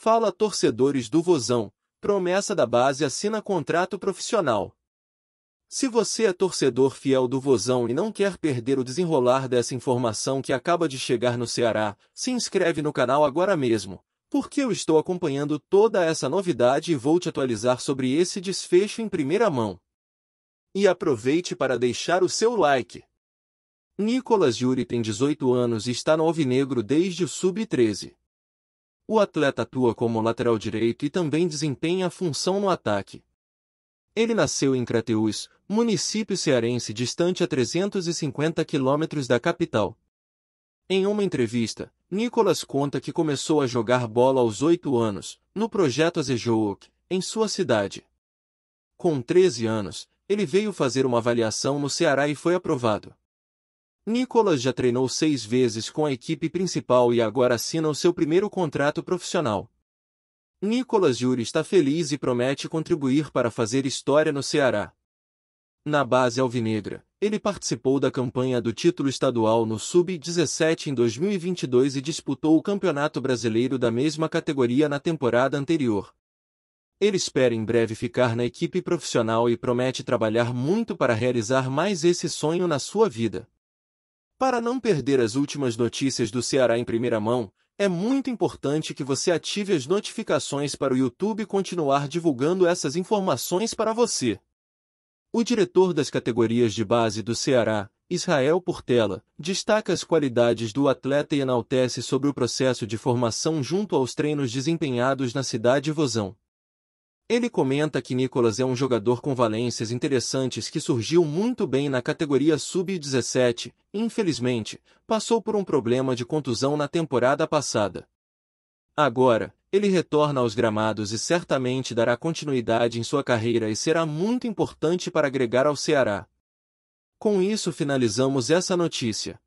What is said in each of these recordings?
Fala torcedores do Vozão, promessa da base assina contrato profissional. Se você é torcedor fiel do Vozão e não quer perder o desenrolar dessa informação que acaba de chegar no Ceará, se inscreve no canal agora mesmo, porque eu estou acompanhando toda essa novidade e vou te atualizar sobre esse desfecho em primeira mão. E aproveite para deixar o seu like. Nicolas Yuri tem 18 anos e está no Alvinegro desde o Sub-13 o atleta atua como lateral direito e também desempenha a função no ataque. Ele nasceu em Crateús, município cearense distante a 350 quilômetros da capital. Em uma entrevista, Nicolas conta que começou a jogar bola aos 8 anos, no projeto Azejouk, em sua cidade. Com 13 anos, ele veio fazer uma avaliação no Ceará e foi aprovado. Nicolas já treinou seis vezes com a equipe principal e agora assina o seu primeiro contrato profissional. Nicolas Júri está feliz e promete contribuir para fazer história no Ceará. Na base alvinegra, ele participou da campanha do título estadual no Sub-17 em 2022 e disputou o Campeonato Brasileiro da mesma categoria na temporada anterior. Ele espera em breve ficar na equipe profissional e promete trabalhar muito para realizar mais esse sonho na sua vida. Para não perder as últimas notícias do Ceará em primeira mão, é muito importante que você ative as notificações para o YouTube continuar divulgando essas informações para você. O diretor das categorias de base do Ceará, Israel Portela, destaca as qualidades do atleta e enaltece sobre o processo de formação junto aos treinos desempenhados na cidade Vozão. Ele comenta que Nicolas é um jogador com valências interessantes que surgiu muito bem na categoria sub-17, infelizmente, passou por um problema de contusão na temporada passada. Agora, ele retorna aos gramados e certamente dará continuidade em sua carreira e será muito importante para agregar ao Ceará. Com isso finalizamos essa notícia.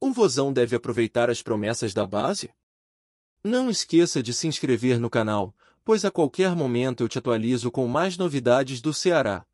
O Vozão deve aproveitar as promessas da base? Não esqueça de se inscrever no canal pois a qualquer momento eu te atualizo com mais novidades do Ceará.